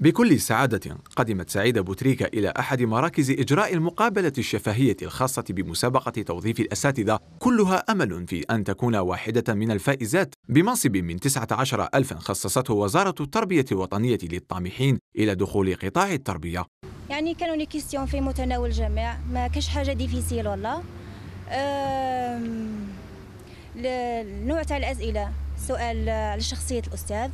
بكل سعادة قدمت سعيدة بوتريكا إلى أحد مراكز إجراء المقابلة الشفهية الخاصة بمسابقة توظيف الأساتذة كلها أمل في أن تكون واحدة من الفائزات بمنصب من 19 ألفا خصصته وزارة التربية الوطنية للطامحين إلى دخول قطاع التربية يعني كانوا لي كيستيون في متناول الجميع ما كاش حاجة ديفيسيل والله النوع تاع الأسئلة سؤال على آه، شخصية الأستاذ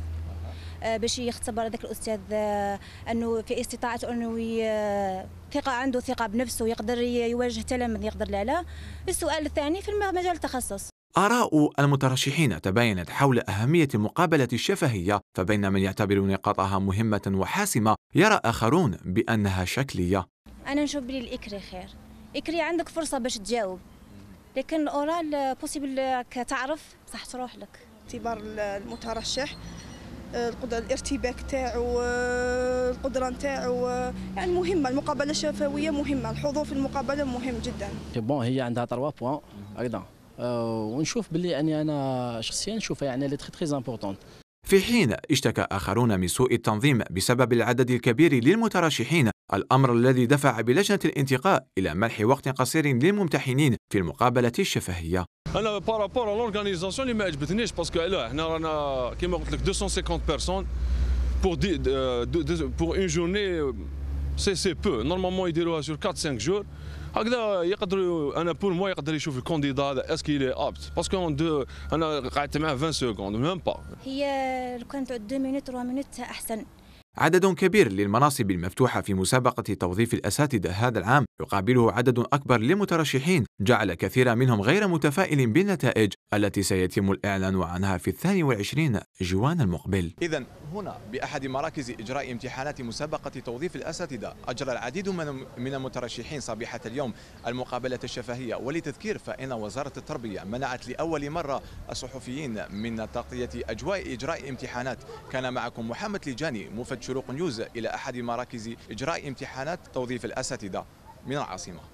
آه، باش يختبر هذاك الاستاذ آه، انه في استطاعته انه آه، ثقه عنده ثقه بنفسه يقدر يواجه تلامذ يقدر لا لا السؤال الثاني في مجال التخصص آراء المترشحين تباينت حول أهمية مقابلة الشفهية، فبين من يعتبر نقاطها مهمة وحاسمة، يرى آخرون بأنها شكلية. أنا نشوف بلي الإكري خير، إكري عندك فرصة باش تجاوب، لكن الأورال بوسيبل تعرف صح تروح لك. اعتبار المترشح القدره الارتباك تاعو آه، القدره نتاعو آه، يعني مهمه المقابله الشفويه مهمه الحضور في المقابله مهم جدا بون هي عندها 3 بوان ايضا ونشوف باللي اني انا شخصيا نشوفها يعني لي تري تري امبورطون في حين اشتكى آخرون من سوء التنظيم بسبب العدد الكبير للمترشحين الأمر الذي دفع بلجنة الانتقاء إلى منح وقت قصير للممتحنين في المقابلة الشفهية انا بارابور لورغانيزاسيون اللي ما عجبتنيش باسكو علاه حنا رانا كيما قلت لك 250 بيرسون بور دي بور اون جورني سي سي بو نورمالمون يديروها سور 4 5 جور هكذا يقدر انا بور موا يقدر يشوف الكونديدا هذا اسكو لي ابت باسكو انا قعدت معاه 20 سكوند ميم با هي لو كان تعود 2 مينوت 3 مينوت احسن عدد كبير للمناصب المفتوحة في مسابقة توظيف الأساتذة هذا العام يقابله عدد أكبر للمترشحين جعل كثيرا منهم غير متفائل بالنتائج التي سيتم الإعلان عنها في الثاني والعشرين جوان المقبل إذا هنا بأحد مراكز إجراء امتحانات مسابقة توظيف الأساتذة أجرى العديد من المترشحين صبيحة اليوم المقابلة الشفهية ولتذكير فإن وزارة التربية منعت لأول مرة الصحفيين من تغطية أجواء إجراء امتحانات كان معكم محمد لجاني مفد شروق نيوز إلى أحد مراكز إجراء امتحانات توظيف الأساتذة من العاصمة